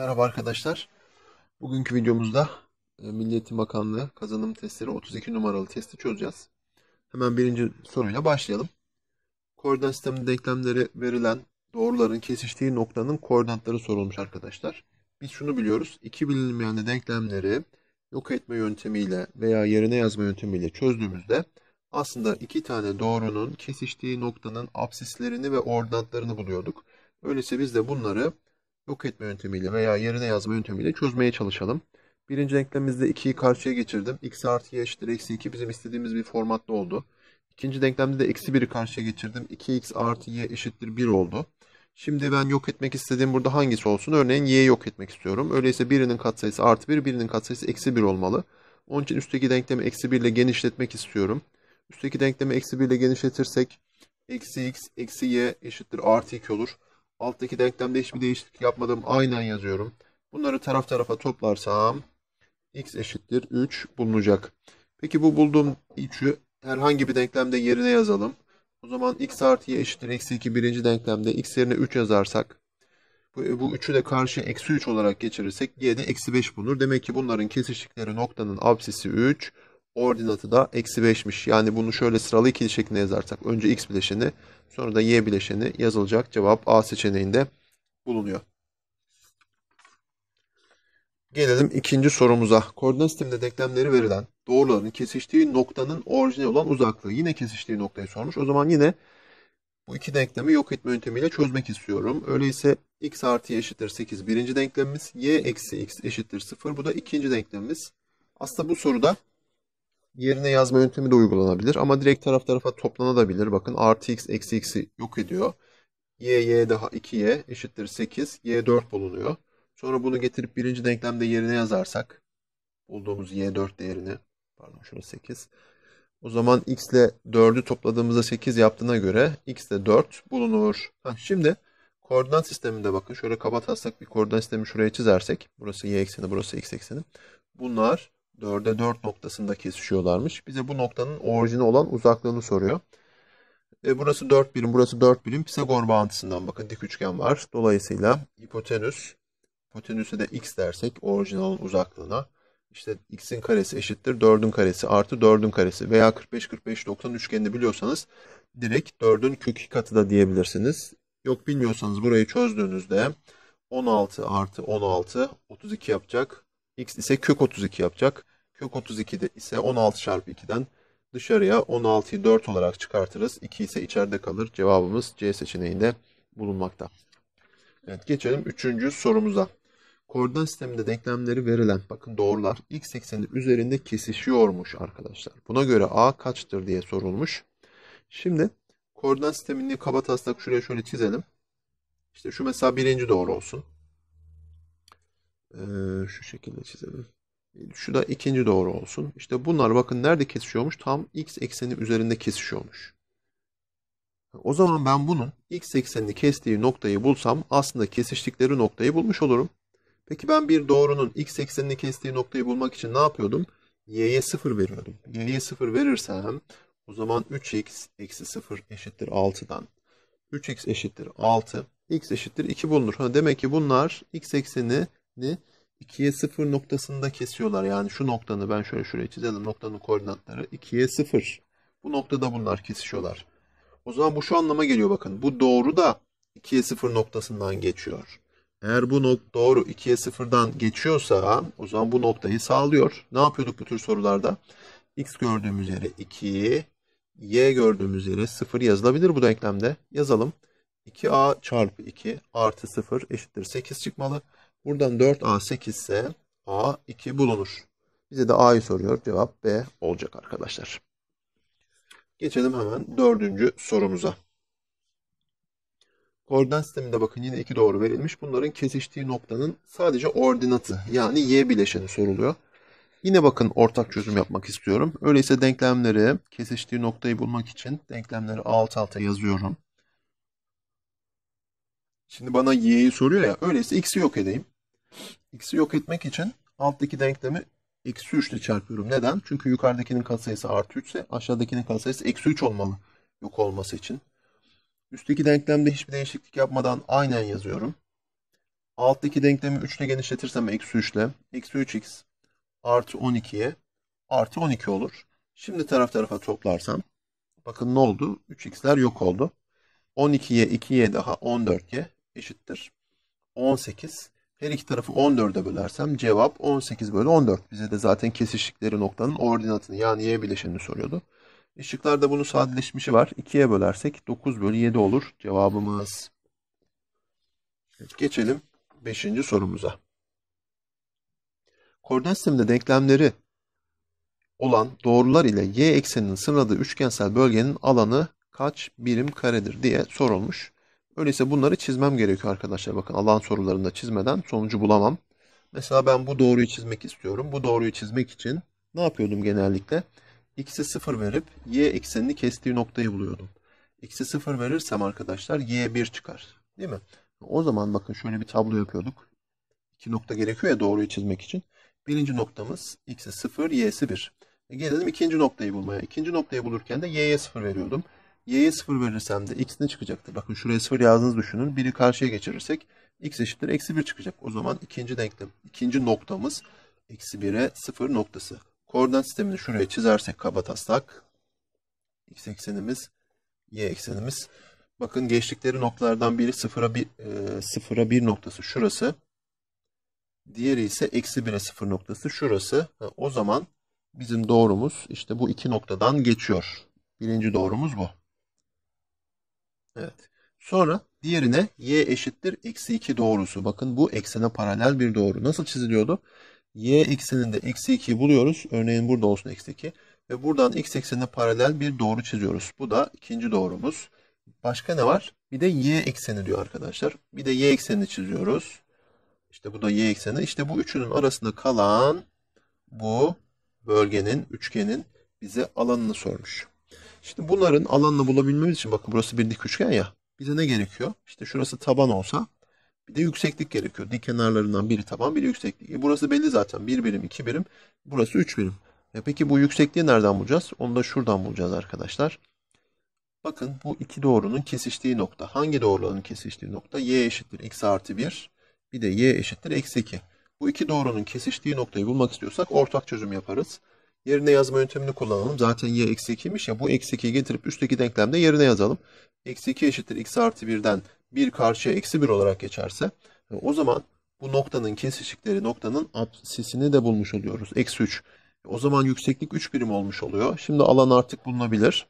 Merhaba arkadaşlar. Bugünkü videomuzda e, Milli Eğitim Bakanlığı kazanım testleri 32 numaralı testi çözeceğiz. Hemen birinci soruyla başlayalım. Koordinat sistemi denklemleri verilen doğruların kesiştiği noktanın koordinatları sorulmuş arkadaşlar. Biz şunu biliyoruz. İki bilinmeyen denklemleri yok etme yöntemiyle veya yerine yazma yöntemiyle çözdüğümüzde aslında iki tane doğrunun kesiştiği noktanın absislerini ve ordinatlarını buluyorduk. Öyleyse biz de bunları yok etme yöntemiyle veya yerine yazma yöntemiyle çözmeye çalışalım. Birinci denklemimizde 2'yi karşıya geçirdim. x artı y eşittir eksi 2 bizim istediğimiz bir formatta oldu. İkinci denklemde de eksi 1'i karşıya geçirdim. 2x artı y eşittir 1 oldu. Şimdi ben yok etmek istediğim burada hangisi olsun? Örneğin y'yi yok etmek istiyorum. Öyleyse birinin katsayısı artı 1, birinin katsayısı eksi 1 olmalı. Onun için üstteki denklemi eksi 1 ile genişletmek istiyorum. Üstteki denklemi eksi 1 ile genişletirsek eksi x eksi y eşittir artı 2 olur. Alttaki denklemde hiçbir değişiklik yapmadım. Aynen yazıyorum. Bunları taraf tarafa toplarsam x eşittir 3 bulunacak. Peki bu bulduğum 3'ü herhangi bir denklemde yerine yazalım. O zaman x artı y eşittir eksi 2 birinci denklemde x yerine 3 yazarsak bu 3'ü de karşı eksi 3 olarak geçirirsek y de eksi 5 bulunur. Demek ki bunların kesiştikleri noktanın absisi 3, ordinatı da eksi 5'miş. Yani bunu şöyle sıralı ikili şeklinde yazarsak önce x bileşeni sonra da y bileşeni yazılacak cevap A seçeneğinde bulunuyor. Gelelim ikinci sorumuza. Koordinat sisteminde denklemleri verilen doğruların kesiştiği noktanın orijine olan uzaklığı. Yine kesiştiği noktayı sormuş. O zaman yine bu iki denklemi yok etme yöntemiyle çözmek istiyorum. Öyleyse x artı y eşittir 8 birinci denklemimiz. y eksi x eşittir 0 bu da ikinci denklemimiz. Aslında bu soruda yerine yazma yöntemi de uygulanabilir. Ama direkt taraf tarafa toplanabilir. Bakın artı x eksi x'i yok ediyor. y y daha 2y eşittir 8. y 4 bulunuyor. Sonra bunu getirip birinci denklemde yerine yazarsak bulduğumuz y4 değerini pardon şurası 8. O zaman x ile 4'ü topladığımızda 8 yaptığına göre x de 4 bulunur. Heh, şimdi koordinat sisteminde bakın şöyle kabatarsak bir koordinat sistemi şuraya çizersek burası y ekseni burası x ekseni. Bunlar 4'e 4 noktasında kesişiyorlarmış. Bize bu noktanın orijini olan uzaklığını soruyor. E burası 4 birim, burası 4 birim. Pisagor bağıntısından bakın dik üçgen var. Dolayısıyla hipotenüs, hipotenüse de x dersek orijinal olan uzaklığına işte x'in karesi eşittir 4'ün karesi artı 4'ün karesi veya 45 45 90 üçgenini biliyorsanız direkt 4'ün kök katı da diyebilirsiniz. Yok bilmiyorsanız burayı çözdüğünüzde 16 artı 16 32 yapacak. X ise kök 32 yapacak. Kök 32'de ise 16 çarpı 2'den dışarıya 16'yı 4 olarak çıkartırız. 2 ise içeride kalır. Cevabımız C seçeneğinde bulunmakta. Evet geçelim 3. sorumuza. Koordinat sisteminde denklemleri verilen bakın doğrular x ekseni üzerinde kesişiyormuş arkadaşlar. Buna göre a kaçtır diye sorulmuş. Şimdi koordinat sistemini kaba taslak şuraya şöyle çizelim. İşte şu mesela birinci doğru olsun. Ee, şu şekilde çizelim. E, şu da ikinci doğru olsun. İşte bunlar bakın nerede kesişiyormuş? Tam x ekseni üzerinde kesişiyormuş. O zaman ben bunun x eksenini kestiği noktayı bulsam aslında kesiştikleri noktayı bulmuş olurum. Peki ben bir doğrunun x eksenini kestiği noktayı bulmak için ne yapıyordum? y'ye 0 veriyordum. y'ye 0 verirsem o zaman 3x eksi 0 eşittir 6'dan. 3x eşittir 6, x eşittir 2 bulunur. Ha, demek ki bunlar x eksenini 2'ye 0 noktasında kesiyorlar. Yani şu noktanı ben şöyle şuraya çizelim. Noktanın koordinatları 2'ye 0. Bu noktada bunlar kesişiyorlar. O zaman bu şu anlama geliyor bakın. Bu doğru da 2'ye 0 noktasından geçiyor. Eğer bu nok doğru 2'ye 0'dan geçiyorsa o zaman bu noktayı sağlıyor. Ne yapıyorduk bu tür sorularda? X gördüğümüz yere 2, Y gördüğümüz yere 0 yazılabilir bu denklemde. Yazalım. 2A çarpı 2 artı 0 eşittir 8 çıkmalı. Buradan 4A8 ise A2 bulunur. Bize de A'yı soruyor. Cevap B olacak arkadaşlar. Geçelim hemen dördüncü sorumuza. Koordinat sisteminde bakın yine iki doğru verilmiş. Bunların kesiştiği noktanın sadece ordinatı yani y bileşeni soruluyor. Yine bakın ortak çözüm yapmak istiyorum. Öyleyse denklemleri kesiştiği noktayı bulmak için denklemleri alt alta yazıyorum. Şimdi bana y'yi soruyor ya. Öyleyse x'i yok edeyim. X'i yok etmek için alttaki denklemi eksi 3 ile çarpıyorum. Neden? Çünkü yukarıdakinin katsayısı artı 3 ise aşağıdakinin katsayısı eksi 3 olmalı yok olması için. Üstteki denklemde hiçbir değişiklik yapmadan aynen yazıyorum. Alttaki denklemi 3 ile genişletirsem eksi 3 ile eksi 3x artı 12'ye artı 12 olur. Şimdi taraf tarafa toplarsam bakın ne oldu? 3x'ler yok oldu. 12'ye 2'ye daha 14'ye eşittir 18. Her iki tarafı 14'e bölersem cevap 18 bölü 14. Bize de zaten kesişikleri noktanın ordinatını yani y bileşenini soruyordu. Işıklarda bunun sadeleşmişi var. 2'ye bölersek 9 bölü 7 olur cevabımız. Evet, geçelim 5. sorumuza. Koordinat sisteminde denklemleri olan doğrular ile y ekseninin sınırladığı üçgensel bölgenin alanı kaç birim karedir diye sorulmuş. Öyleyse bunları çizmem gerekiyor arkadaşlar. Bakın alan sorularında çizmeden sonucu bulamam. Mesela ben bu doğruyu çizmek istiyorum. Bu doğruyu çizmek için ne yapıyordum genellikle? X'e 0 verip y eksenini kestiği noktayı buluyordum. X'e 0 verirsem arkadaşlar y 1 çıkar. Değil mi? O zaman bakın şöyle bir tablo yapıyorduk. İki nokta gerekiyor ya doğruyu çizmek için. Birinci noktamız x'e 0, y'si 1. E gelelim ikinci noktayı bulmaya. İkinci noktayı bulurken de y'ye 0 veriyordum y'ye 0 verirsem de x ne çıkacaktır? Bakın şuraya 0 yazdığınızı düşünün. Biri karşıya geçirirsek x eşittir eksi 1 çıkacak. O zaman ikinci denklem, ikinci noktamız eksi 1'e 0 noktası. Koordinat sistemini şuraya çizersek kabataslak x eksenimiz, y eksenimiz. Bakın geçtikleri noktalardan biri 0'a 1, e, 1 noktası şurası. Diğeri ise eksi 1'e 0 noktası şurası. Ha, o zaman bizim doğrumuz işte bu iki noktadan geçiyor. Birinci doğrumuz bu. Evet. Sonra diğerine y eşittir eksi 2 doğrusu. Bakın bu eksene paralel bir doğru. Nasıl çiziliyordu? Y ekseninde eksi 2'yi buluyoruz. Örneğin burada olsun eksi 2. Ve buradan x eksenine paralel bir doğru çiziyoruz. Bu da ikinci doğrumuz. Başka ne var? Bir de y ekseni diyor arkadaşlar. Bir de y eksenini çiziyoruz. İşte bu da y ekseni. İşte bu üçünün arasında kalan bu bölgenin, üçgenin bize alanını sormuş. Şimdi bunların alanını bulabilmemiz için bakın burası bir dik üçgen ya. Bize ne gerekiyor? İşte şurası taban olsa bir de yükseklik gerekiyor. Dik kenarlarından biri taban biri yükseklik. E burası belli zaten. Bir birim, iki birim. Burası üç birim. E peki bu yüksekliği nereden bulacağız? Onu da şuradan bulacağız arkadaşlar. Bakın bu iki doğrunun kesiştiği nokta. Hangi doğruların kesiştiği nokta? Y eşittir eksi artı bir. Bir de y eşittir eksi iki. Bu iki doğrunun kesiştiği noktayı bulmak istiyorsak ortak çözüm yaparız. Yerine yazma yöntemini kullanalım. Zaten y eksi 2'ymiş ya bu eksi 2'yi getirip üstteki denklemde yerine yazalım. Eksi 2 eşittir x artı 1'den 1 karşıya eksi 1 olarak geçerse o zaman bu noktanın kesişikleri noktanın absisini de bulmuş oluyoruz. Eksi 3. O zaman yükseklik 3 birim olmuş oluyor. Şimdi alan artık bulunabilir.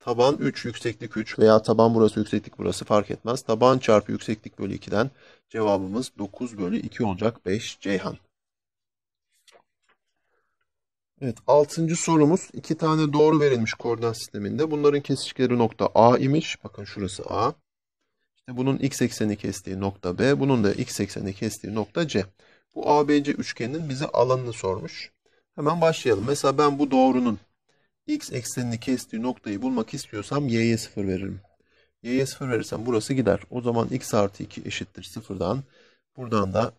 Taban 3, yükseklik 3 veya taban burası, yükseklik burası fark etmez. Taban çarpı yükseklik bölü 2'den cevabımız 9 bölü 2 olacak 5 Ceyhan. Evet, altıncı sorumuz. iki tane doğru verilmiş koordinat sisteminde. Bunların kesişkileri nokta A imiş. Bakın şurası A. İşte bunun x ekseni kestiği nokta B. Bunun da x ekseni kestiği nokta C. Bu ABC üçgeninin bize alanını sormuş. Hemen başlayalım. Mesela ben bu doğrunun x eksenini kestiği noktayı bulmak istiyorsam y'ye 0 veririm. Y'ye 0 verirsem burası gider. O zaman x artı 2 eşittir 0'dan. Buradan da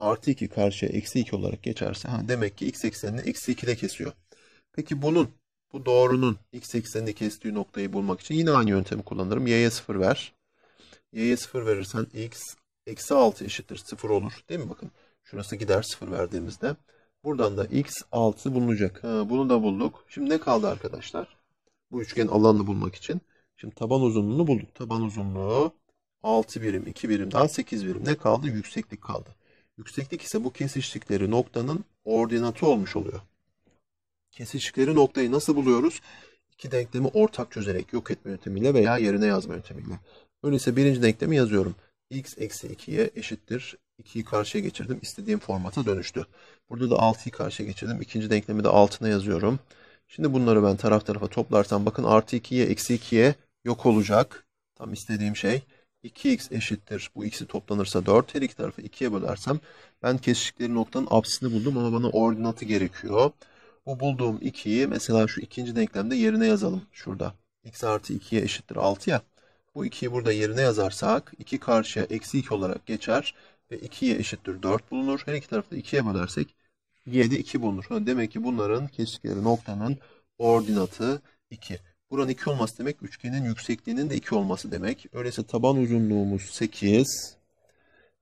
artı 2 karşıya eksi 2 olarak geçerse ha, demek ki x eksenini eksi ile kesiyor. Peki bunun bu doğrunun x eksenini kestiği noktayı bulmak için yine aynı yöntemi kullanırım. y'ye 0 ver. y'ye 0 verirsen x eksi 6 eşittir 0 olur. Değil mi bakın? Şurası gider 0 verdiğimizde. Buradan da x 6 bulunacak. Ha, bunu da bulduk. Şimdi ne kaldı arkadaşlar? Bu üçgen alanını bulmak için. Şimdi taban uzunluğunu bulduk. Taban uzunluğu 6 birim, 2 birim daha 8 birim. Ne kaldı? Yükseklik kaldı. Yükseklik ise bu kesiştikleri noktanın ordinatı olmuş oluyor. Kesiştikleri noktayı nasıl buluyoruz? İki denklemi ortak çözerek yok etme yöntemiyle veya yerine yazma yöntemiyle. Öyleyse birinci denklemi yazıyorum. x eksi 2'ye eşittir. 2'yi karşıya geçirdim. İstediğim formata dönüştü. Burada da 6'yı karşıya geçirdim. İkinci denklemi de altına yazıyorum. Şimdi bunları ben taraf tarafa toplarsam bakın artı 2'ye eksi 2'ye yok olacak. Tam istediğim şey. 2x eşittir. Bu x'i toplanırsa 4 her iki tarafı 2'ye bölersem ben kesiştikleri noktanın absisini buldum ama bana ordinatı gerekiyor. Bu bulduğum 2'yi mesela şu ikinci denklemde yerine yazalım şurada. x artı 2'ye eşittir 6 ya. Bu 2'yi burada yerine yazarsak 2 karşıya eksi 2 olarak geçer ve 2'ye eşittir 4 bulunur. Her iki tarafı 2'ye bölersek y'de 2 bulunur. Demek ki bunların kesiştikleri noktanın ordinatı 2. Buranın 2 olması demek üçgenin yüksekliğinin de 2 olması demek. Öyleyse taban uzunluğumuz 8.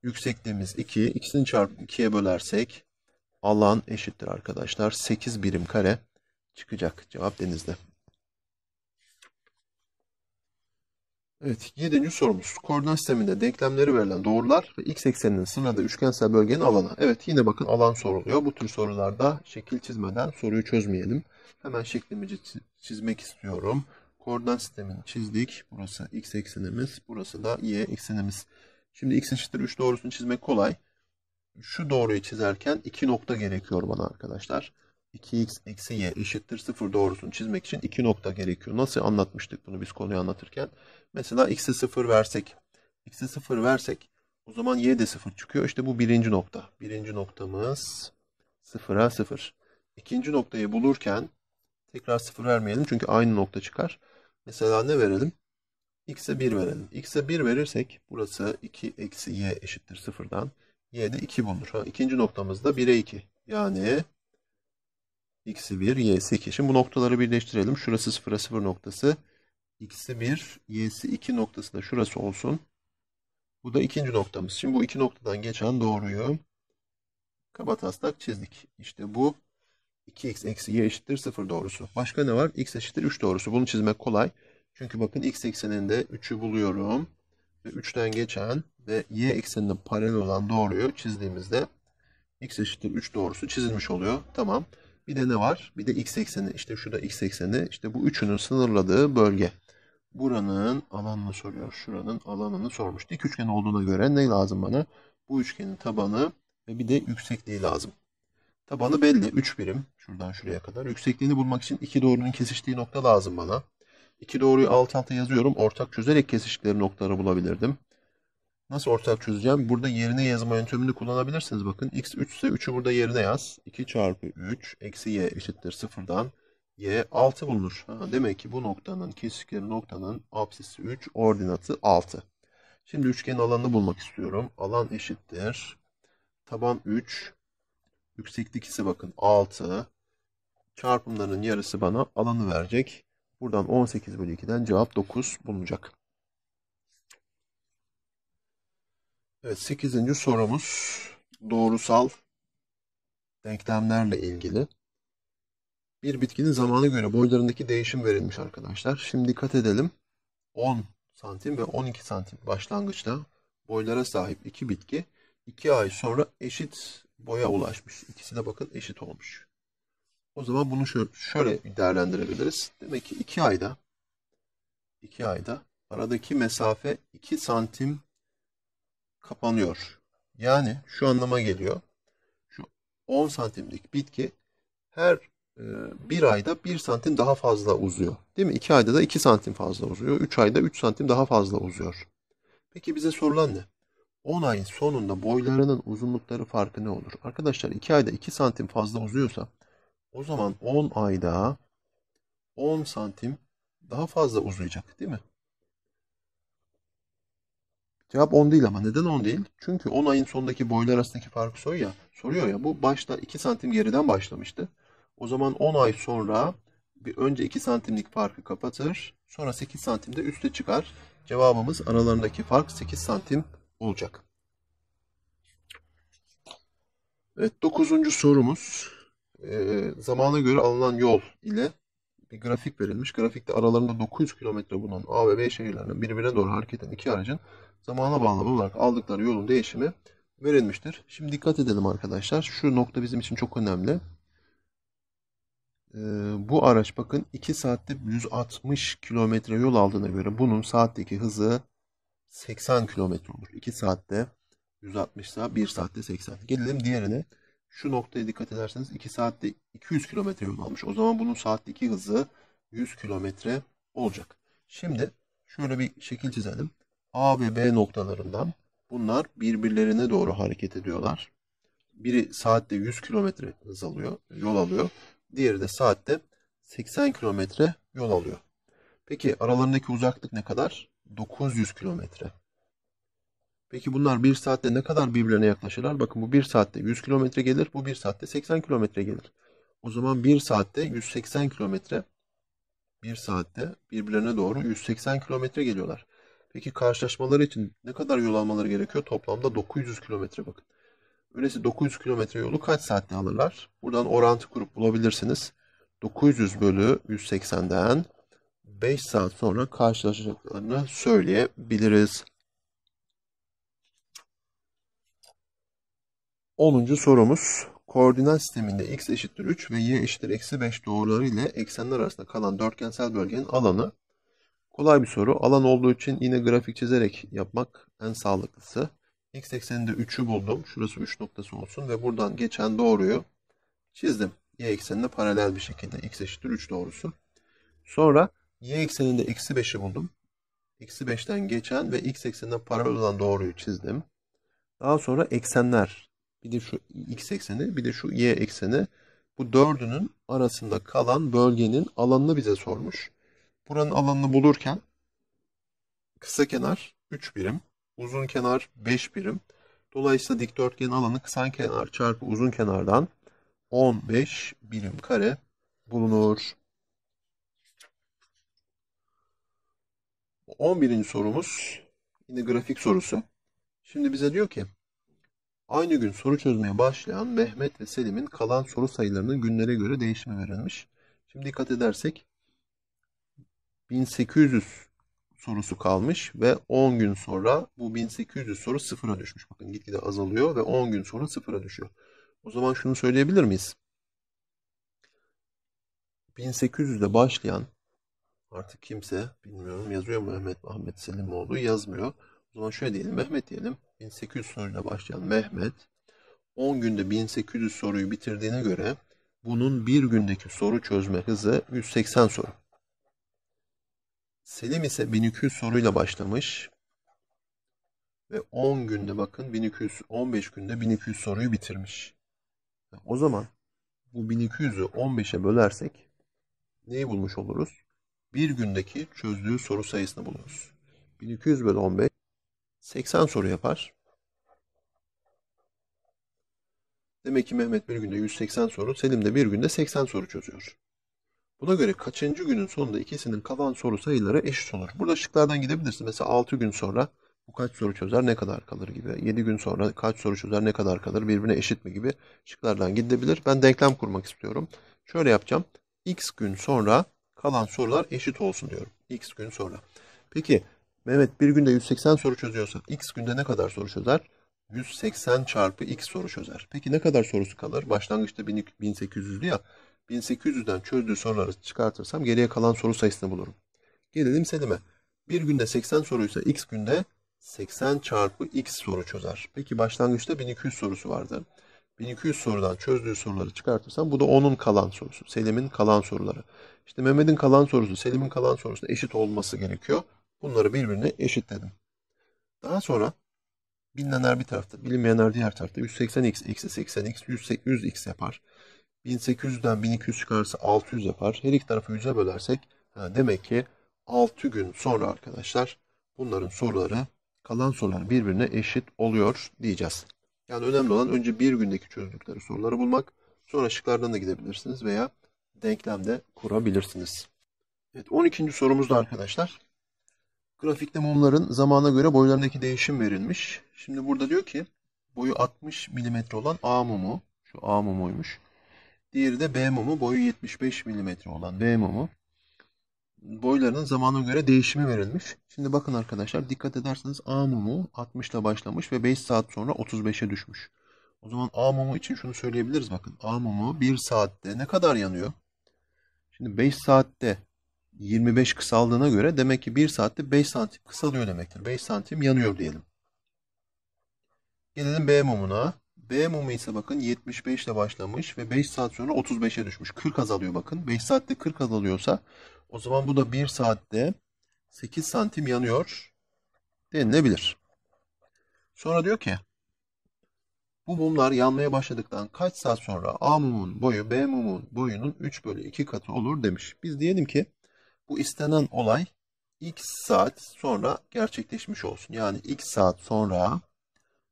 Yüksekliğimiz 2. İkisini çarpıp 2'ye bölersek alan eşittir arkadaşlar. 8 birim kare çıkacak. Cevap denizde. Evet, 7. sorumuz. Koordinat sisteminde denklemleri verilen doğrular ve x ekseninin sınırda üçgensel bölgenin alanı. Evet, yine bakın alan soruluyor. Bu tür sorularda şekil çizmeden soruyu çözmeyelim. Hemen şeklimi çizmek istiyorum. Koordinat sistemini çizdik. Burası x eksenimiz, burası da y eksenimiz. Şimdi x eşittir 3 doğrusunu çizmek kolay. Şu doğruyu çizerken 2 nokta gerekiyor bana arkadaşlar. 2x eksi y eşittir 0 doğrusunu çizmek için 2 nokta gerekiyor. Nasıl anlatmıştık bunu biz konuyu anlatırken? Mesela x'e 0 versek, x'e 0 versek o zaman y de 0 çıkıyor. İşte bu birinci nokta. Birinci noktamız 0'a 0. İkinci noktayı bulurken tekrar 0 vermeyelim çünkü aynı nokta çıkar. Mesela ne verelim? x'e 1 verelim. x'e 1 verirsek burası 2 eksi y eşittir 0'dan. y de 2 bulunur. Ha, ikinci noktamız da 1'e 2. Yani x'i 1, y'si 2. Şimdi bu noktaları birleştirelim. Şurası 0'a 0 noktası. X'i 1, Y'si 2 noktasında şurası olsun. Bu da ikinci noktamız. Şimdi bu iki noktadan geçen doğruyu kabataslak çizdik. İşte bu 2x eksi y eşittir 0 doğrusu. Başka ne var? x eşittir 3 doğrusu. Bunu çizmek kolay. Çünkü bakın x ekseninde 3'ü buluyorum. Ve 3'ten geçen ve y ekseninde paralel olan doğruyu çizdiğimizde x eşittir 3 doğrusu çizilmiş oluyor. Tamam. Bir de ne var? Bir de x ekseni. İşte şurada x ekseni. İşte bu üçünün sınırladığı bölge buranın alanını soruyor. Şuranın alanını sormuş. Dik üçgen olduğuna göre ne lazım bana? Bu üçgenin tabanı ve bir de yüksekliği lazım. Tabanı belli. 3 birim. Şuradan şuraya kadar. Yüksekliğini bulmak için iki doğrunun kesiştiği nokta lazım bana. İki doğruyu alt alta yazıyorum. Ortak çözerek kesiştikleri noktaları bulabilirdim. Nasıl ortak çözeceğim? Burada yerine yazma yöntemini kullanabilirsiniz. Bakın x 3 ise 3'ü burada yerine yaz. 2 çarpı 3 eksi y eşittir 0'dan y 6 bulunur. Ha, demek ki bu noktanın kesişleri noktanın apsisi 3 ordinatı 6. Şimdi üçgenin alanını bulmak istiyorum. Alan eşittir. Taban 3. Yükseklik ise bakın 6. Çarpımların yarısı bana alanı verecek. Buradan 18 bölü 2'den cevap 9 bulunacak. Evet 8. sorumuz doğrusal denklemlerle ilgili. Bir bitkinin zamanı göre boylarındaki değişim verilmiş arkadaşlar. Şimdi dikkat edelim. 10 santim ve 12 santim başlangıçta boylara sahip iki bitki 2 ay sonra eşit boya ulaşmış. İkisine bakın eşit olmuş. O zaman bunu şöyle, şöyle değerlendirebiliriz. Demek ki 2 ayda 2 ayda aradaki mesafe 2 santim kapanıyor. Yani şu anlama geliyor. Şu 10 santimlik bitki her ee, bir ayda bir santim daha fazla uzuyor. Değil mi? İki ayda da iki santim fazla uzuyor. Üç ayda üç santim daha fazla uzuyor. Peki bize sorulan ne? 10 ayın sonunda boylarının uzunlukları farkı ne olur? Arkadaşlar 2 ayda 2 santim fazla uzuyorsa o zaman 10 ayda 10 santim daha fazla uzayacak değil mi? Cevap 10 değil ama neden 10 değil? Çünkü 10 ayın sonundaki boylar arasındaki farkı soruyor ya. Soruyor ya bu başta 2 santim geriden başlamıştı. O zaman 10 ay sonra bir önce 2 santimlik farkı kapatır. Sonra 8 santimde de üste çıkar. Cevabımız aralarındaki fark 8 santim olacak. Evet 9. sorumuz. E, zamana göre alınan yol ile bir grafik verilmiş. Grafikte aralarında 900 kilometre bulunan A ve B şehirlerinin birbirine doğru hareket eden iki aracın zamana bağlı olarak aldıkları yolun değişimi verilmiştir. Şimdi dikkat edelim arkadaşlar. Şu nokta bizim için çok önemli. Ee, bu araç bakın 2 saatte 160 kilometre yol aldığına göre bunun saatteki hızı 80 kilometre olur. 2 saatte 160 ise 1 saatte 80. Gelelim diğerine. Şu noktaya dikkat ederseniz 2 saatte 200 kilometre yol almış. O zaman bunun saatteki hızı 100 kilometre olacak. Şimdi şöyle bir şekil çizelim. A ve B noktalarından bunlar birbirlerine doğru hareket ediyorlar. Biri saatte 100 kilometre hız alıyor, yol alıyor. Diğeri de saatte 80 kilometre yol alıyor. Peki aralarındaki uzaklık ne kadar? 900 kilometre. Peki bunlar bir saatte ne kadar birbirlerine yaklaşırlar? Bakın bu bir saatte 100 kilometre gelir, bu bir saatte 80 kilometre gelir. O zaman bir saatte 180 kilometre, bir saatte birbirlerine doğru 180 kilometre geliyorlar. Peki karşılaşmaları için ne kadar yol almaları gerekiyor? Toplamda 900 kilometre bakın. Öyleyse 900 kilometre yolu kaç saatte alırlar? Buradan orantı kurup bulabilirsiniz. 900 bölü 180'den 5 saat sonra karşılaşacaklarını söyleyebiliriz. 10. sorumuz. Koordinat sisteminde x eşittir 3 ve y eşittir eksi 5 doğruları ile eksenler arasında kalan dörtgensel bölgenin alanı. Kolay bir soru. Alan olduğu için yine grafik çizerek yapmak en sağlıklısı. X ekseninde 3'ü buldum. Şurası 3 noktası olsun ve buradan geçen doğruyu çizdim. Y eksenine paralel bir şekilde x eşittir 3 doğrusu. Sonra y ekseninde eksi 5'i buldum. Eksi 5'ten geçen ve x ekseninden paralel olan doğruyu çizdim. Daha sonra eksenler. Bir de şu x ekseni bir de şu y ekseni. Bu dördünün arasında kalan bölgenin alanını bize sormuş. Buranın alanını bulurken kısa kenar 3 birim uzun kenar 5 birim. Dolayısıyla dikdörtgenin alanı kısa kenar çarpı uzun kenardan 15 birim kare bulunur. 11. sorumuz yine grafik sorusu. Şimdi bize diyor ki aynı gün soru çözmeye başlayan Mehmet ve Selim'in kalan soru sayılarının günlere göre değişimi verilmiş. Şimdi dikkat edersek 1800 sorusu kalmış ve 10 gün sonra bu 1800 soru sıfıra düşmüş. Bakın gitgide azalıyor ve 10 gün sonra sıfıra düşüyor. O zaman şunu söyleyebilir miyiz? 1800'de başlayan artık kimse bilmiyorum yazıyor mu Mehmet Mehmet Selimoğlu yazmıyor. O zaman şöyle diyelim Mehmet diyelim 1800 soruyla başlayan Mehmet 10 günde 1800 soruyu bitirdiğine göre bunun bir gündeki soru çözme hızı 180 soru. Selim ise 1200 soruyla başlamış. Ve 10 günde bakın 1200, 15 günde 1200 soruyu bitirmiş. O zaman bu 1200'ü 15'e bölersek neyi bulmuş oluruz? Bir gündeki çözdüğü soru sayısını buluruz. 1200 bölü 15 80 soru yapar. Demek ki Mehmet bir günde 180 soru, Selim de bir günde 80 soru çözüyor. Buna göre kaçıncı günün sonunda ikisinin kalan soru sayıları eşit olur. Burada şıklardan gidebilirsin. Mesela 6 gün sonra bu kaç soru çözer ne kadar kalır gibi. 7 gün sonra kaç soru çözer ne kadar kalır birbirine eşit mi gibi şıklardan gidebilir. Ben denklem kurmak istiyorum. Şöyle yapacağım. X gün sonra kalan sorular eşit olsun diyorum. X gün sonra. Peki Mehmet bir günde 180 soru çözüyorsa X günde ne kadar soru çözer? 180 çarpı X soru çözer. Peki ne kadar sorusu kalır? Başlangıçta 1800'lü ya 1800'den çözdüğü soruları çıkartırsam geriye kalan soru sayısını bulurum. Gelelim Selim'e. Bir günde 80 soruysa x günde 80 çarpı x soru çözer. Peki başlangıçta 1200 sorusu vardı. 1200 sorudan çözdüğü soruları çıkartırsam bu da onun kalan sorusu. Selim'in kalan soruları. İşte Mehmet'in kalan sorusu, Selim'in kalan sorusuna eşit olması gerekiyor. Bunları birbirine eşitledim. Daha sonra bilinenler bir tarafta, bilinmeyenler diğer tarafta 180x eksi 80x 100x yapar. 1800'den 1200 çıkarsa 600 yapar. Her iki tarafı 100'e bölersek demek ki 6 gün sonra arkadaşlar bunların soruları kalan sorular birbirine eşit oluyor diyeceğiz. Yani önemli olan önce bir gündeki çözdükleri soruları bulmak. Sonra şıklardan da gidebilirsiniz veya denklemde kurabilirsiniz. Evet 12. sorumuzda arkadaşlar. Grafikte mumların zamana göre boylarındaki değişim verilmiş. Şimdi burada diyor ki boyu 60 mm olan A mumu, şu A mumuymuş. Diğeri de B mumu boyu 75 mm olan B mumu. Boylarının zamana göre değişimi verilmiş. Şimdi bakın arkadaşlar dikkat ederseniz A mumu 60'ta başlamış ve 5 saat sonra 35'e düşmüş. O zaman A mumu için şunu söyleyebiliriz bakın. A mumu 1 saatte ne kadar yanıyor? Şimdi 5 saatte 25 kısaldığına göre demek ki 1 saatte 5 santim kısalıyor demektir. 5 santim yanıyor diyelim. Gelelim B mumuna. B mumu ise bakın 75 ile başlamış ve 5 saat sonra 35'e düşmüş. 40 azalıyor bakın. 5 saatte 40 azalıyorsa o zaman bu da 1 saatte 8 santim yanıyor denilebilir. Sonra diyor ki bu mumlar yanmaya başladıktan kaç saat sonra A mumun boyu B mumun boyunun 3 bölü 2 katı olur demiş. Biz diyelim ki bu istenen olay x saat sonra gerçekleşmiş olsun. Yani x saat sonra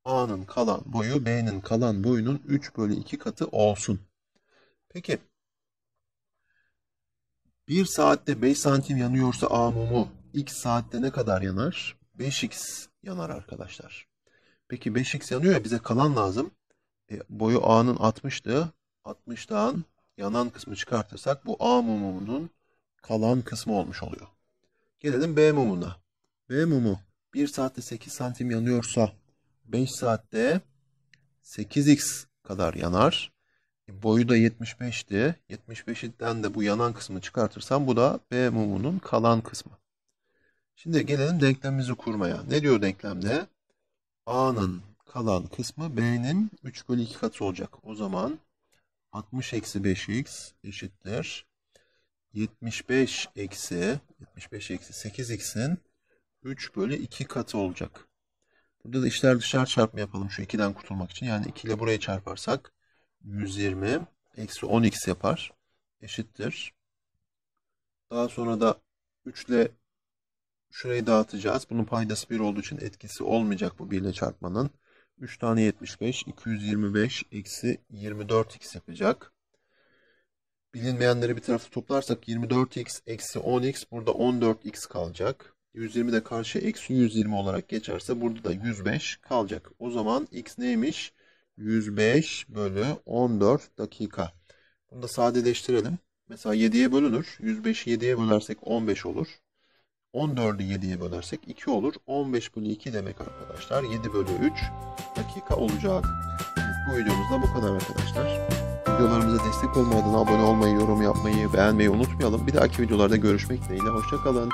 A'nın kalan boyu B'nin kalan boyunun 3 bölü 2 katı olsun. Peki 1 saatte 5 santim yanıyorsa A mumu x saatte ne kadar yanar? 5x yanar arkadaşlar. Peki 5x yanıyor ya bize kalan lazım. E, boyu A'nın 60'tı. 60'tan yanan kısmı çıkartırsak bu A mumunun kalan kısmı olmuş oluyor. Gelelim B mumuna. B mumu 1 saatte 8 santim yanıyorsa 5 saatte 8x kadar yanar. E, boyu da 75'ti. 75'ten de bu yanan kısmı çıkartırsam bu da B mumunun kalan kısmı. Şimdi gelelim denklemimizi kurmaya. Ne diyor denklemde? A'nın kalan kısmı B'nin 3 bölü 2 katı olacak. O zaman 60 eksi 5x eşittir. 75 eksi 75 eksi 8x'in 3 bölü 2 katı olacak. Burada da işler dışarı çarpma yapalım şu 2'den kurtulmak için. Yani 2 ile buraya çarparsak 120 eksi 10x yapar. Eşittir. Daha sonra da 3 ile şurayı dağıtacağız. Bunun paydası 1 olduğu için etkisi olmayacak bu 1 ile çarpmanın. 3 tane 75, 225 eksi 24x yapacak. Bilinmeyenleri bir tarafa toplarsak 24x eksi 10x burada 14x kalacak. 120 de karşı x 120 olarak geçerse burada da 105 kalacak. O zaman x neymiş? 105 bölü 14 dakika. Bunu da sadeleştirelim. Mesela 7'ye bölünür. 105'i 7'ye bölersek 15 olur. 14'ü 7'ye bölersek 2 olur. 15 bölü 2 demek arkadaşlar. 7 bölü 3 dakika olacak. Bu videomuzda bu kadar arkadaşlar. Videolarımıza destek olmadan abone olmayı, yorum yapmayı, beğenmeyi unutmayalım. Bir dahaki videolarda görüşmek dileğiyle. Hoşçakalın.